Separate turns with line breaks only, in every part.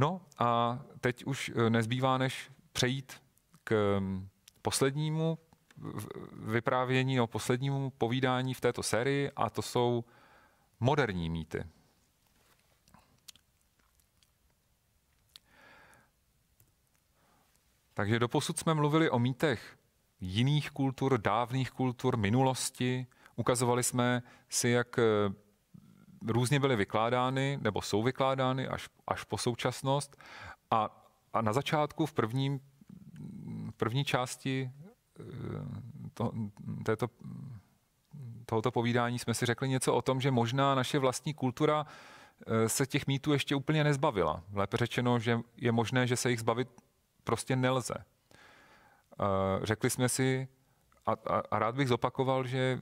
No a teď už eh, nezbývá, než přejít k mm, poslednímu vyprávění, no poslednímu povídání v této sérii a to jsou moderní mýty. Takže doposud jsme mluvili o mýtech jiných kultur, dávných kultur, minulosti. Ukazovali jsme si, jak eh, různě byly vykládány, nebo jsou vykládány až, až po současnost. A, a na začátku v prvním, první části eh, to, této, tohoto povídání jsme si řekli něco o tom, že možná naše vlastní kultura eh, se těch mýtů ještě úplně nezbavila. Lépe řečeno, že je možné, že se jich zbavit prostě nelze. Eh, řekli jsme si, a, a, a rád bych zopakoval, že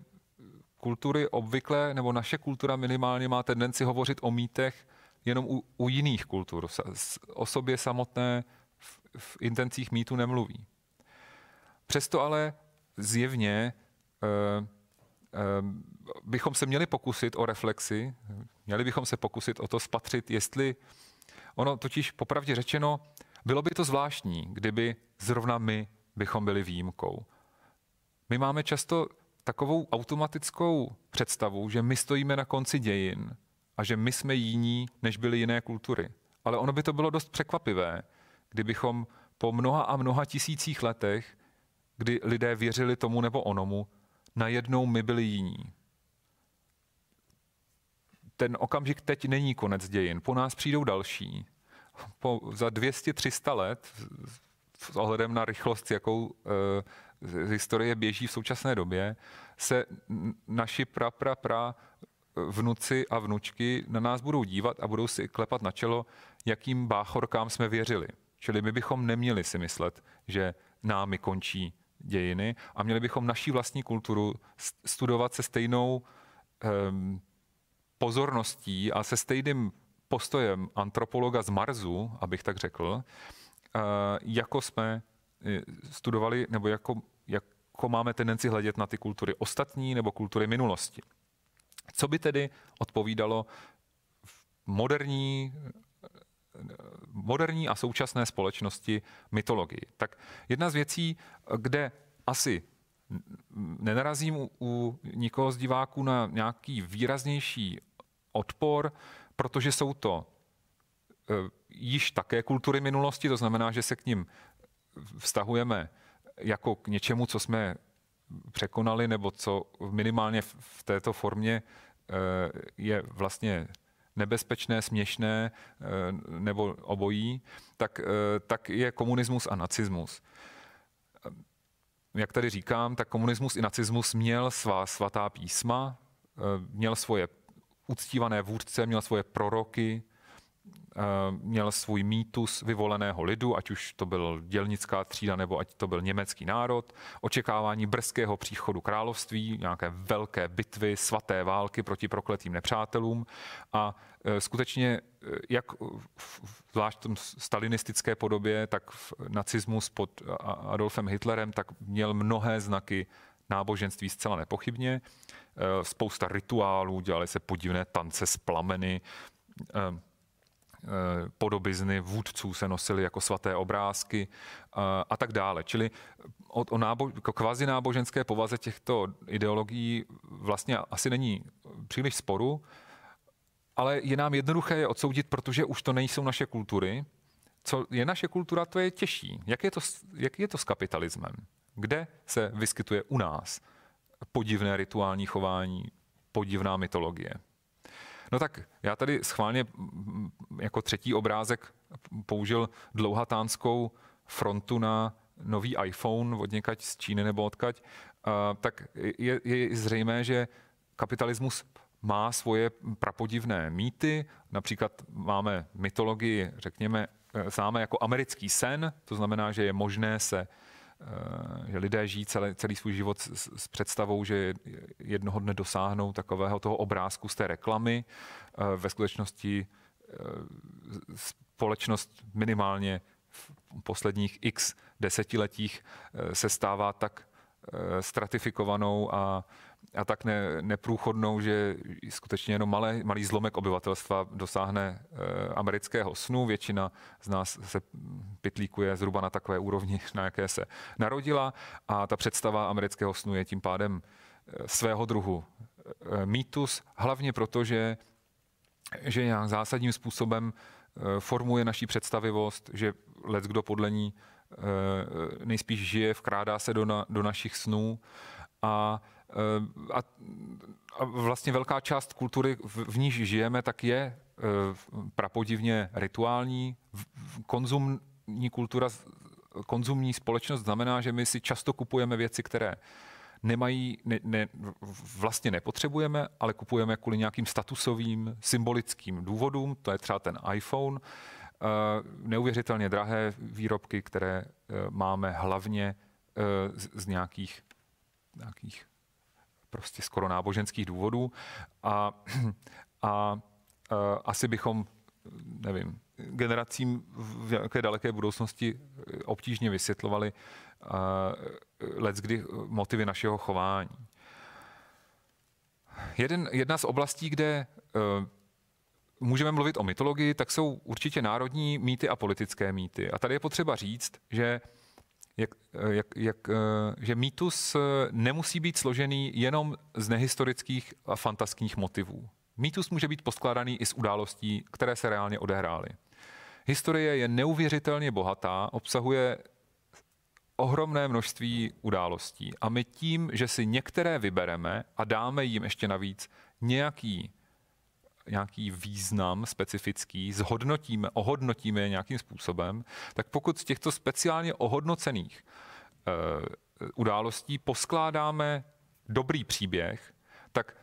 kultury obvykle, nebo naše kultura minimálně má tendenci hovořit o mýtech jenom u, u jiných kultur. O sobě samotné v, v intencích mýtu nemluví. Přesto ale zjevně e, bychom se měli pokusit o reflexi, měli bychom se pokusit o to spatřit, jestli ono totiž popravdě řečeno, bylo by to zvláštní, kdyby zrovna my bychom byli výjimkou. My máme často takovou automatickou představu, že my stojíme na konci dějin a že my jsme jiní, než byly jiné kultury. Ale ono by to bylo dost překvapivé, kdybychom po mnoha a mnoha tisících letech, kdy lidé věřili tomu nebo onomu, najednou my byli jiní. Ten okamžik teď není konec dějin, po nás přijdou další. Po, za 200-300 let, s ohledem na rychlost, jakou eh, z historie běží v současné době, se naši pra, pra, pra e, vnuci a vnučky na nás budou dívat a budou si klepat na čelo, jakým báchorkám jsme věřili. Čili my bychom neměli si myslet, že námi končí dějiny a měli bychom naší vlastní kulturu studovat se stejnou um, pozorností a se stejným postojem antropologa z Marzu, abych tak řekl, e, jako jsme e, studovali, nebo jako jako máme tendenci hledět na ty kultury ostatní nebo kultury minulosti. Co by tedy odpovídalo moderní moderní a současné společnosti mytologii. Tak jedna z věcí, kde asi nenarazím u, u nikoho z diváků na nějaký výraznější odpor, protože jsou to e, již také kultury minulosti, to znamená, že se k ním vztahujeme jako k něčemu, co jsme překonali, nebo co minimálně v této formě eh, je vlastně nebezpečné, směšné eh, nebo obojí, tak, eh, tak je komunismus a nacismus. Jak tady říkám, tak komunismus i nacismus měl svá svatá písma, měl svoje uctívané vůdce, měl svoje proroky, Eh, měl svůj mýtus vyvoleného lidu, ať už to byl dělnická třída nebo ať to byl německý národ, očekávání brzkého příchodu království, nějaké velké bitvy, svaté války proti prokletým nepřátelům a eh, skutečně eh, jak v, zvlášť v tom stalinistické podobě, tak v nacismus pod Adolfem Hitlerem, tak měl mnohé znaky náboženství zcela nepochybně. Spousta rituálů, dělali se podivné tance z plameny, Eh, podobizny vůdců se nosily jako svaté obrázky eh, a tak dále. Čili o, o nábo, jako kvazi náboženské povaze těchto ideologií vlastně asi není příliš sporu, ale je nám jednoduché je odsoudit, protože už to nejsou naše kultury. Co je naše kultura, to je těžší. Jak je to, jak je to s kapitalismem? Kde se vyskytuje u nás podivné rituální chování, podivná mytologie? No tak já tady schválně jako třetí obrázek použil dlouhatánskou frontu na nový iPhone od někať z Číny nebo odkaď, tak je, je zřejmé, že kapitalismus má svoje prapodivné mýty. Například máme mytologii, řekněme, e, známe jako americký sen, to znamená, že je možné se uh, Eh, že lidé žijí celý, celý svůj život s, s představou, že jednoho dne dosáhnou takového toho obrázku z té reklamy. Eh, ve skutečnosti eh, společnost minimálně v posledních x desetiletích se stává tak stratifikovanou a a tak ne, neprůchodnou, že skutečně jenom malé, malý zlomek obyvatelstva dosáhne eh, amerického snu. Většina z nás se pytlíkuje zhruba na takové úrovni, na jaké se narodila a ta představa amerického snu je tím pádem eh, svého druhu e, mýtus, hlavně proto, že, že nějak zásadním způsobem formuje naší představivost, že let, kdo podle ní nejspíš žije, vkrádá se do, na, do našich snů a Eh, a, a vlastně velká část kultury, v, v níž žijeme, tak je eh, prapodivně rituální. Konzumní kultura, konzumní společnost znamená, že my si často kupujeme věci, které nemají, ne, ne, vlastně nepotřebujeme, ale kupujeme kvůli nějakým statusovým, symbolickým důvodům, to je třeba ten iPhone, eh, neuvěřitelně drahé výrobky, které máme hlavně z, z nějakých, nějakých prostě skoro náboženských důvodů a, a, a e, asi bychom, nevím, generacím v nějaké daleké budoucnosti obtížně vysvětlovali e, let, kdy motivy našeho chování. Jeden, jedna z oblastí, kde e, můžeme mluvit o mytologii, tak jsou určitě národní mýty a politické mýty. A tady je potřeba říct, že Eh, jak, jak, jak, eh, že mýtus eh, nemusí být složený jenom z nehistorických a fantastických motivů. Mýtus může být poskládaný i z událostí, které se reálně odehrály. Historie je neuvěřitelně bohatá, obsahuje ohromné množství událostí a my tím, že si některé vybereme a dáme jim ještě navíc nějaký nějaký význam specifický, zhodnotíme, ohodnotíme je nějakým způsobem, tak pokud z těchto speciálně ohodnocených e, událostí poskládáme dobrý příběh, tak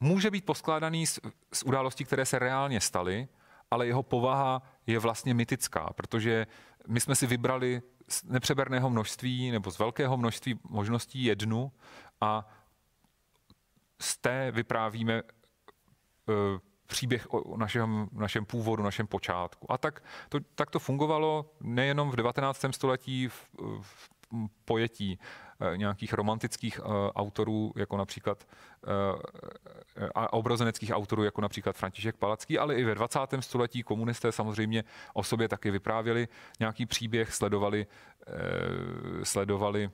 může být poskládaný z, z událostí, které se reálně staly, ale jeho povaha je vlastně mytická, protože my jsme si vybrali z nepřeberného množství nebo z velkého množství možností jednu a z té vyprávíme eh, příběh o našem, našem původu, našem počátku. A tak to, tak to fungovalo nejenom v 19. století v, v pojetí e, nějakých romantických e, autorů, jako například e, a obrozeneckých autorů, jako například František Palacký, ale i ve 20. století komunisté samozřejmě o sobě taky vyprávěli nějaký příběh, sledovali, sledovali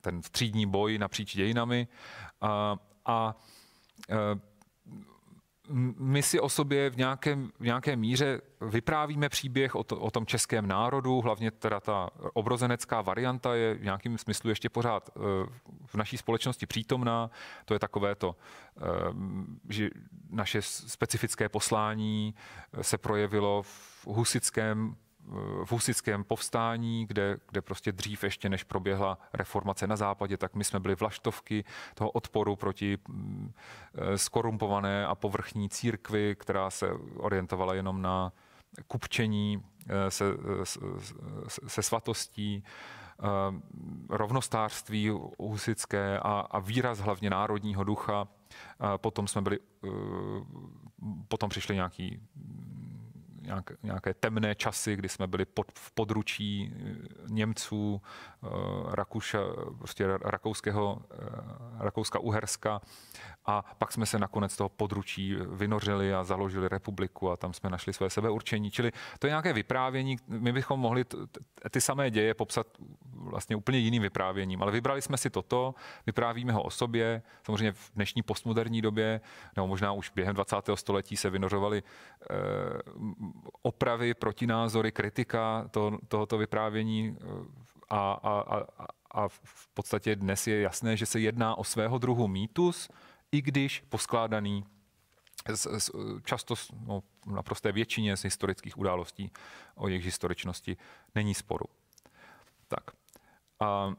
ten střídní boj napříč dějinami a, a my si o sobě v, nějakém, v nějaké míře vyprávíme příběh o, to, o tom českém národu, hlavně teda ta obrozenecká varianta je v nějakém smyslu ještě pořád e, v naší společnosti přítomná. To je takové to, e, že naše specifické poslání se projevilo v husickém v husickém povstání, kde, kde prostě dřív ještě než proběhla reformace na západě, tak my jsme byli vlaštovky toho odporu proti eh, skorumpované a povrchní církvi, která se orientovala jenom na kupčení eh, se, se, se svatostí, eh, rovnostářství husické a, a výraz hlavně národního ducha. Potom jsme byli, potom přišly nějaký nějaké, nějaké temné časy, kdy jsme byli pod, v područí eh, Němců, eh, Rakuša, prostě rakouského, eh, Rakouska, Uherska a pak jsme se nakonec toho područí vynořili a založili republiku a tam jsme našli své sebeurčení. Čili to je nějaké vyprávění, my bychom mohli ty samé děje popsat vlastně úplně jiným vyprávěním, ale vybrali jsme si toto, vyprávíme ho o sobě, samozřejmě v dnešní postmoderní době, nebo možná už během 20. století se vynořovaly opravy, protinázory, kritika to, tohoto vyprávění eh, a, a, a, a v podstatě dnes je jasné, že se jedná o svého druhu mýtus, i když poskládaný z, z, často no, naprosté většině z historických událostí, o jejich historičnosti není sporu. Tak. A,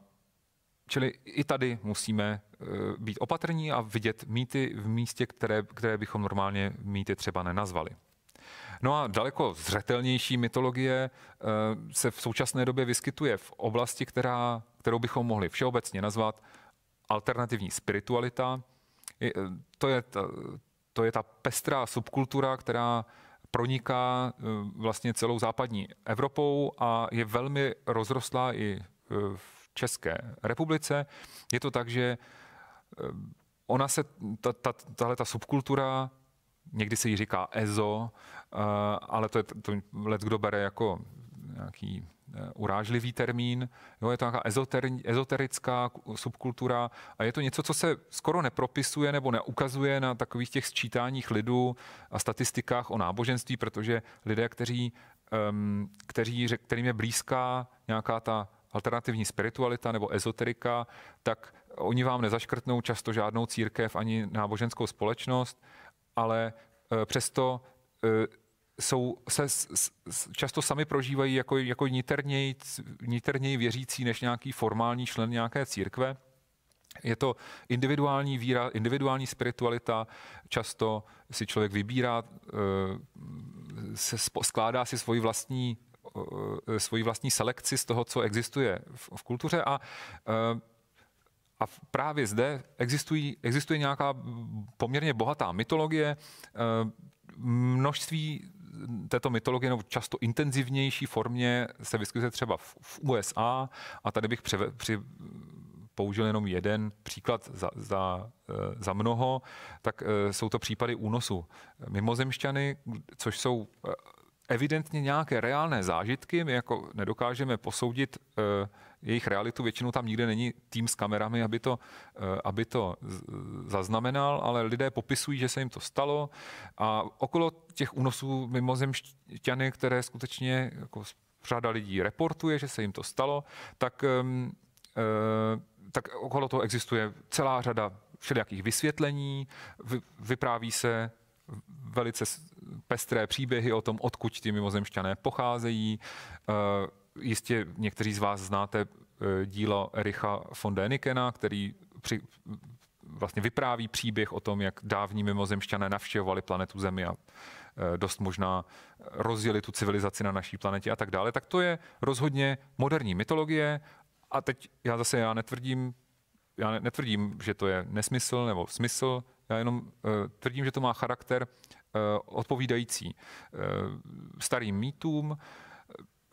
čili i tady musíme e, být opatrní a vidět mýty v místě, které, které bychom normálně mýty třeba nenazvali. No a daleko zřetelnější mytologie eh, se v současné době vyskytuje v oblasti, která, kterou bychom mohli všeobecně nazvat alternativní spiritualita. Eh, to je ta, to je ta pestrá subkultura, která proniká eh, vlastně celou západní Evropou a je velmi rozrostlá i v České republice. Je to tak, že ona se, ta, ta, tahle ta subkultura někdy se jí říká EZO, eh, ale to, je, to let kdo bere jako nějaký eh, urážlivý termín. Jo, je to nějaká ezoter, ezoterická subkultura a je to něco, co se skoro nepropisuje nebo neukazuje na takových těch sčítáních lidů a statistikách o náboženství, protože lidé, kteří, ehm, kteří, kterým je blízká nějaká ta alternativní spiritualita nebo ezoterika, tak oni vám nezaškrtnou často žádnou církev ani náboženskou společnost ale eh, přesto eh, jsou, se často sami prožívají jako, jako niterněji, niterněji věřící než nějaký formální člen nějaké církve. Je to individuální víra, individuální spiritualita. Často si člověk vybírá, eh, se skládá si svoji vlastní, svoji vlastní selekci z toho, co existuje v, v kultuře a a právě zde existují, existuje nějaká poměrně bohatá mytologie, eh, množství této mytologie nebo často intenzivnější formě se vyskytuje třeba v, v USA a tady bych při, při, použil jenom jeden příklad za, za, eh, za mnoho, tak eh, jsou to případy únosu mimozemšťany, což jsou evidentně nějaké reálné zážitky. My jako nedokážeme posoudit jejich realitu. Většinou tam nikde není tým s kamerami, aby to, eh, aby to zaznamenal, ale lidé popisují, že se jim to stalo a okolo těch únosů mimozemšťany, které skutečně jako řada lidí reportuje, že se jim to stalo, tak, eh, tak okolo toho existuje celá řada všelijakých vysvětlení, vypráví se velice pestré příběhy o tom, odkud ti mimozemšťané pocházejí, eh, Jistě někteří z vás znáte eh, dílo Ericha von Denikena, který při, vlastně vypráví příběh o tom, jak dávní mimozemšťané navštěvovali planetu Zemi a eh, dost možná rozjeli tu civilizaci na naší planetě a tak dále, tak to je rozhodně moderní mytologie a teď já zase já netvrdím, já netvrdím, že to je nesmysl nebo smysl, já jenom uh, tvrdím, že to má charakter uh, odpovídající uh, starým mýtům, uh,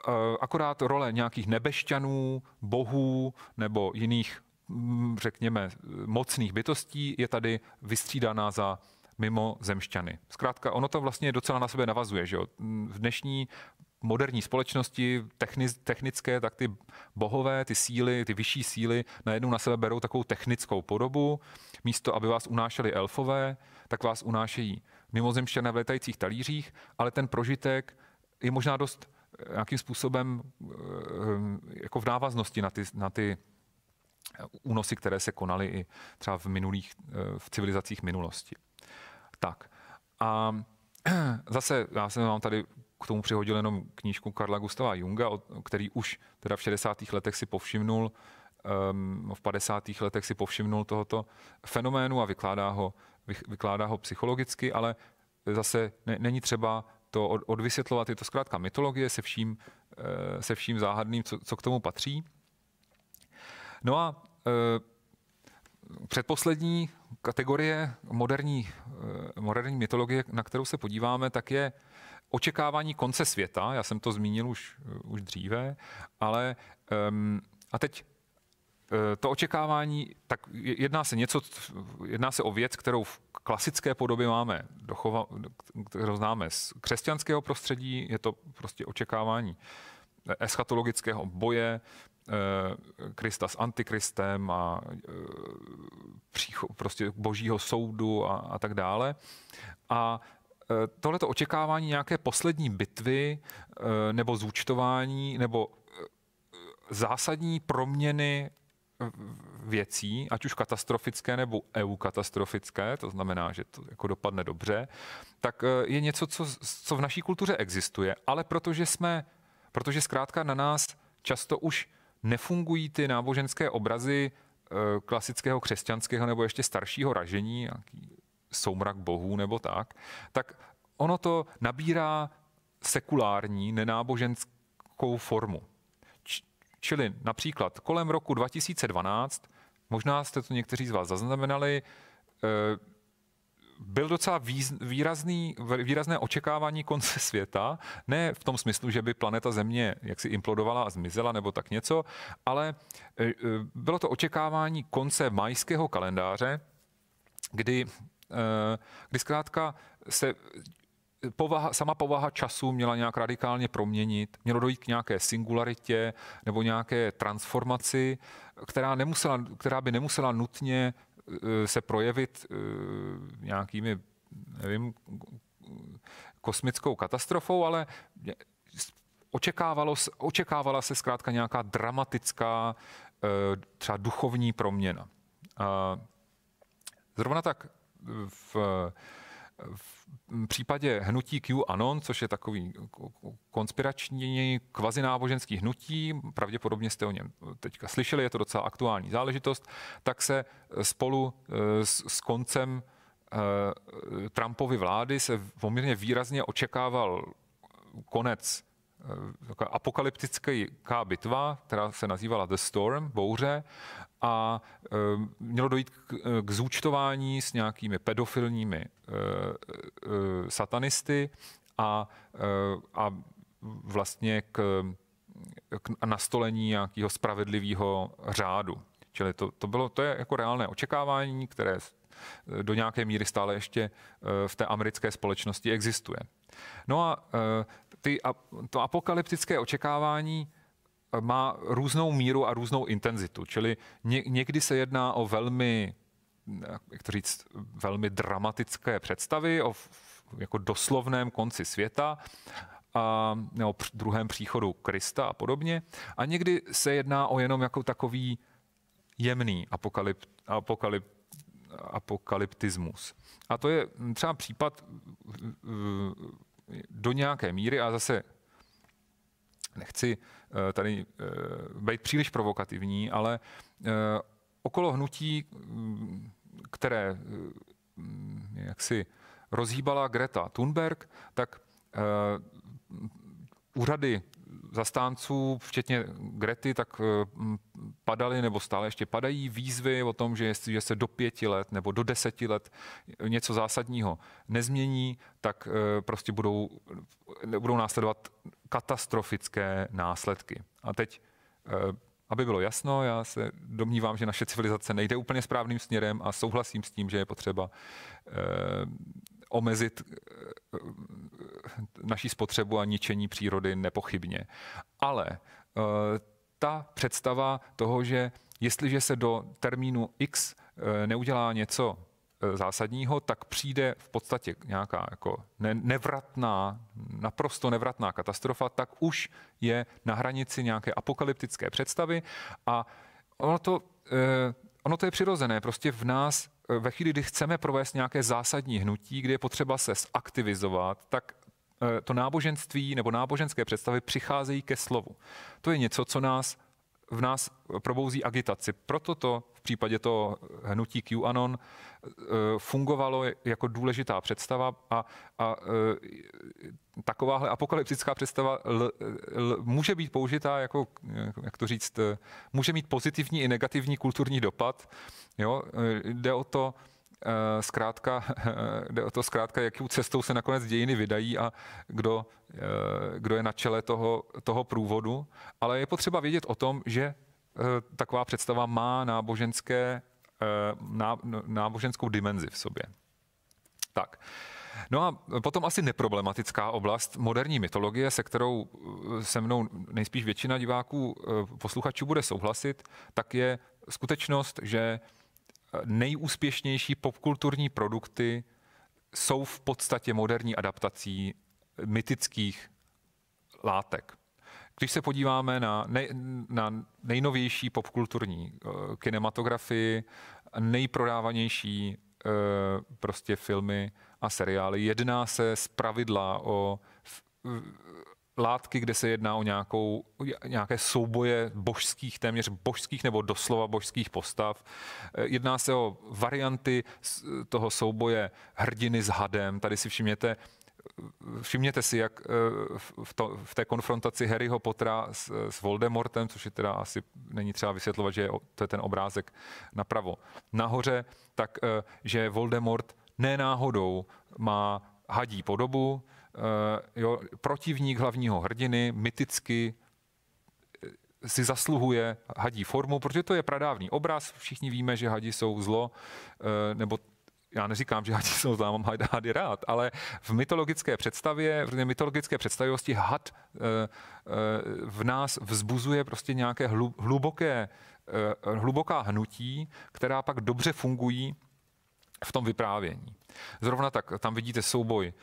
Eh, akorát role nějakých nebešťanů, bohů nebo jiných, mm, řekněme, mocných bytostí je tady vystřídaná za mimo zemšťany. Zkrátka, ono to vlastně docela na sebe navazuje. Že jo? V dnešní moderní společnosti, technické, tak ty bohové, ty síly, ty vyšší síly najednou na sebe berou takovou technickou podobu. Místo, aby vás unášeli elfové, tak vás unášejí mimozemštěné v letajících talířích, ale ten prožitek je možná dost Eh, nějakým způsobem eh, jako v návaznosti na ty, na ty únosy, které se konaly i třeba v minulých, eh, v civilizacích minulosti. Tak. A zase, já jsem vám tady k tomu přihodil jenom knížku Karla Gustava Junga, který už teda v 60. letech si povšimnul, ehm, v 50. letech si povšimnul tohoto fenoménu a vykládá ho, vykládá ho psychologicky, ale zase není třeba to od, odvysvětlovat. Je to zkrátka mytologie se vším, eh, se vším záhadným, co, co k tomu patří. No a eh, předposlední kategorie moderní, eh, moderní mytologie, na kterou se podíváme, tak je očekávání konce světa. Já jsem to zmínil už, už dříve, ale ehm, a teď Eh, to očekávání, tak jedná se něco, jedná se o věc, kterou v klasické podobě máme, dochova, kterou známe z křesťanského prostředí, je to prostě očekávání eh, eschatologického boje, eh, Krista s antikristem a prostě božího soudu a, a tak dále. A tohleto očekávání nějaké poslední bitvy nebo zúčtování nebo zásadní proměny věcí, ať už katastrofické nebo EU katastrofické, to znamená, že to jako dopadne dobře, tak eh, je něco, co, co v naší kultuře existuje, ale protože jsme, protože zkrátka na nás často už nefungují ty náboženské obrazy eh, klasického křesťanského nebo ještě staršího ražení, nějaký soumrak bohů nebo tak, tak ono to nabírá sekulární, nenáboženskou formu. Čili například kolem roku 2012, možná jste to někteří z vás zaznamenali, eh, byl docela výrazný, výrazné očekávání konce světa, ne v tom smyslu, že by planeta Země jaksi implodovala a zmizela nebo tak něco, ale eh, bylo to očekávání konce majského kalendáře, kdy, eh, kdy zkrátka se povaha, sama povaha času měla nějak radikálně proměnit, mělo dojít k nějaké singularitě nebo nějaké transformaci, která, nemusela, která by nemusela nutně e, se projevit e, nějakými, nevím, kosmickou katastrofou, ale očekávalo, očekávala se zkrátka nějaká dramatická e, třeba duchovní proměna. Zrovna tak v v případě hnutí Qanon, což je takový konspirační kvazináboženský hnutí, pravděpodobně jste o něm teďka slyšeli, je to docela aktuální záležitost, tak se eh, spolu eh, s, s koncem eh, Trumpovy vlády se poměrně výrazně očekával konec Eh, taková apokalyptická bitva, která se nazývala The Storm, bouře, a eh, mělo dojít k, eh, k zúčtování s nějakými pedofilními satanisty a, a vlastně k, k nastolení nějakého spravedlivého řádu. Čili to, to, bylo, to je jako reálné očekávání, které do nějaké míry stále ještě v té americké společnosti existuje. No a e, ty, to apokalyptické očekávání e, má různou míru a různou intenzitu. Čili někdy se jedná o velmi, e, jak to říct, velmi dramatické představy o jako doslovném konci světa a, o druhém příchodu Krista a podobně. A někdy se jedná o jenom jako takový jemný apokalyp, apokalyp, apokalyptismus. A to je třeba případ do nějaké míry, a zase nechci eh, tady eh, být příliš provokativní, ale eh, okolo hnutí, mm, které mm, jaksi rozhýbala Greta Thunberg, tak úřady zastánců, včetně Grety, tak eh, padaly nebo stále ještě padají výzvy o tom, že jestliže se do pěti let nebo do deseti let něco zásadního nezmění, tak eh, prostě budou, budou následovat katastrofické následky. A teď eh, aby bylo jasno, já se domnívám, že naše civilizace nejde úplně správným směrem a souhlasím s tím, že je potřeba omezit eh, naší spotřebu a ničení přírody nepochybně. Ale eh, ta představa toho, že jestliže se do termínu X eh, neudělá něco zásadního, tak přijde v podstatě nějaká jako nevratná, naprosto nevratná katastrofa, tak už je na hranici nějaké apokalyptické představy a ono to, ono to je přirozené, prostě v nás Eh, ve chvíli, kdy chceme provést nějaké zásadní hnutí, kdy je potřeba se zaktivizovat, tak eh, to náboženství nebo náboženské představy přicházejí ke slovu. To je něco, co nás v nás eh, probouzí agitaci. Proto to v případě toho hnutí QAnon eh, fungovalo jako důležitá představa a, a eh, takováhle apokalyptická představa l, l, může být použitá jako, jak to říct, může mít pozitivní i negativní kulturní dopad. Jo? Jde o to, Eh, zkrátka, eh, jde o to zkrátka, jakou cestou se nakonec dějiny vydají a kdo, eh, kdo je na čele toho, toho průvodu. Ale je potřeba vědět o tom, že taková představa má náboženské, ná, náboženskou dimenzi v sobě. Tak. No a potom asi neproblematická oblast moderní mytologie, se kterou se mnou nejspíš většina diváků, posluchačů bude souhlasit, tak je skutečnost, že nejúspěšnější popkulturní produkty jsou v podstatě moderní adaptací mytických látek. Když se podíváme na, nej, na nejnovější popkulturní uh, kinematografii, nejprodávanější uh, prostě filmy a seriály, jedná se z pravidla o, látky, kde se jedná o nějakou, nějaké souboje božských, téměř božských nebo doslova božských postav. Eh, jedná se o varianty toho souboje hrdiny s hadem. Tady si všimněte, všimněte si, jak eh, v, to, v té konfrontaci Harryho Pottera s, s Voldemortem, což je teda asi není třeba vysvětlovat, že je, to je ten obrázek napravo. Nahoře, tak, eh, že Voldemort nenáhodou má hadí podobu, Eh, jo, protivník hlavního hrdiny, myticky eh, si zasluhuje hadí formu, protože to je pradávný obraz. Všichni víme, že hadi jsou zlo, eh, nebo já neříkám, že hadi jsou zlo, mám hady rád, ale v mytologické představě, v mytologické představivosti had v nás vzbuzuje prostě nějaké hluboké, hluboká hnutí, která pak dobře fungují v tom vyprávění. Zrovna tak tam vidíte souboj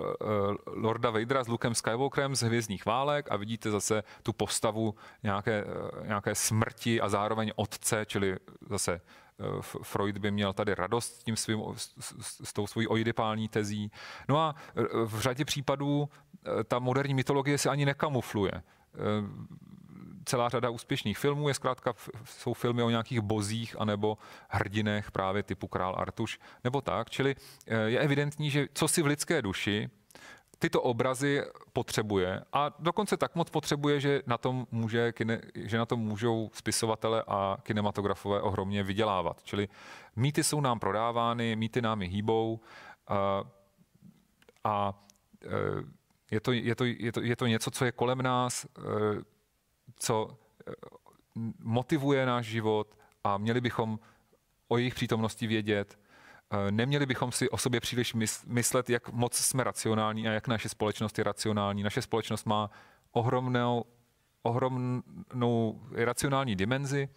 Eh, Lorda Vadera s Lukem Skywalkerem z Hvězdních válek a vidíte zase tu postavu nějaké, eh, nějaké smrti a zároveň otce, čili zase eh, Freud by měl tady radost s, tím svým, s, s tou svojí oidipální tezí. No a v řadě případů ta moderní mytologie se ani nekamufluje celá řada úspěšných filmů je zkrátka, jsou filmy o nějakých bozích anebo hrdinech právě typu Král Artuš nebo tak. Čili e, je evidentní, že co si v lidské duši tyto obrazy potřebuje a dokonce tak moc potřebuje, že na tom, může, že na tom můžou spisovatele a kinematografové ohromně vydělávat. Čili mýty jsou nám prodávány, mýty námi hýbou a, a e, je to, je, to, je, to, je to něco, co je kolem nás, e, co eh, motivuje náš život a měli bychom o jejich přítomnosti vědět. Eh, neměli bychom si o sobě příliš myslet, jak moc jsme racionální a jak naše společnost je racionální. Naše společnost má ohromnou, ohromnou racionální dimenzi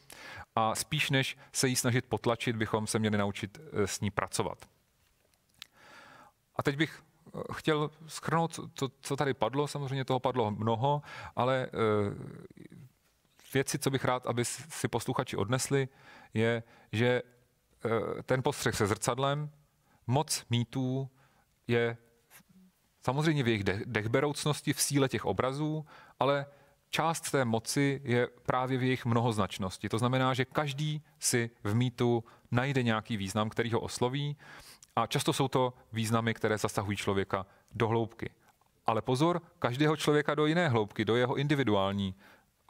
a spíš než se jí snažit potlačit, bychom se měli naučit eh, s ní pracovat. A teď bych chtěl schrnout co, co tady padlo. Samozřejmě toho padlo mnoho, ale eh, věci, co bych rád, aby si posluchači odnesli, je, že eh, ten postřeh se zrcadlem, moc mýtů je samozřejmě v jejich dechberoucnosti, v síle těch obrazů, ale část té moci je právě v jejich mnohoznačnosti. To znamená, že každý si v mýtu najde nějaký význam, který ho osloví a často jsou to významy, které zasahují člověka do hloubky. Ale pozor, každého člověka do jiné hloubky, do jeho individuální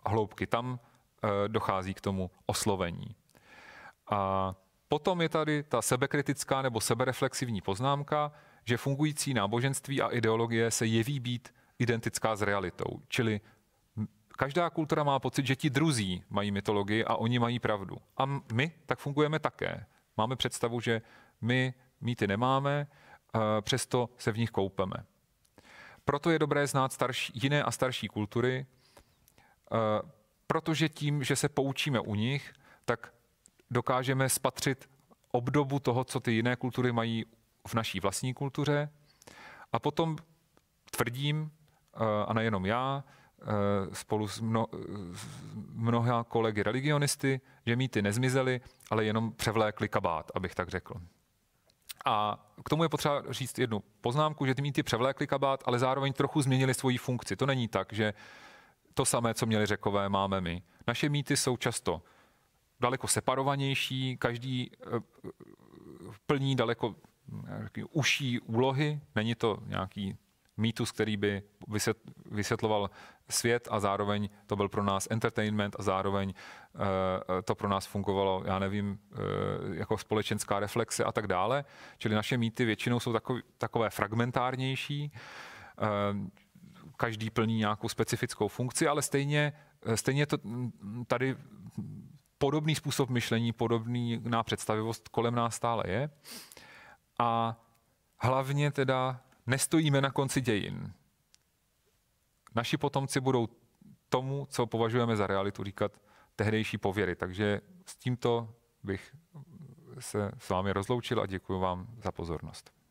hloubky. Tam e, dochází k tomu oslovení. A potom je tady ta sebekritická nebo sebereflexivní poznámka, že fungující náboženství a ideologie se jeví být identická s realitou. Čili každá kultura má pocit, že ti druzí mají mytologii a oni mají pravdu. A my tak fungujeme také. Máme představu, že my mýty nemáme, přesto se v nich koupeme. Proto je dobré znát starší, jiné a starší kultury, protože tím, že se poučíme u nich, tak dokážeme spatřit obdobu toho, co ty jiné kultury mají v naší vlastní kultuře. A potom tvrdím, a nejenom já, spolu s mno, mnoha kolegy religionisty, že mýty nezmizely, ale jenom převlékli kabát, abych tak řekl. A k tomu je potřeba říct jednu poznámku, že ty mít převlékli kabát, ale zároveň trochu změnili svoji funkci. To není tak, že to samé, co měli řekové, máme my. Naše mýty jsou často daleko separovanější, každý eh, plní daleko eh, uší úlohy, není to nějaký mýtus, který by vysvětloval svět a zároveň to byl pro nás entertainment a zároveň eh, to pro nás fungovalo, já nevím, eh, jako společenská reflexe a tak dále. Čili naše mýty většinou jsou takové fragmentárnější, eh, každý plní nějakou specifickou funkci, ale stejně, stejně to tady podobný způsob myšlení, na představivost kolem nás stále je. A hlavně teda nestojíme na konci dějin. Naši potomci budou tomu, co považujeme za realitu, říkat tehdejší pověry. Takže s tímto bych se s vámi rozloučil a děkuji vám za pozornost.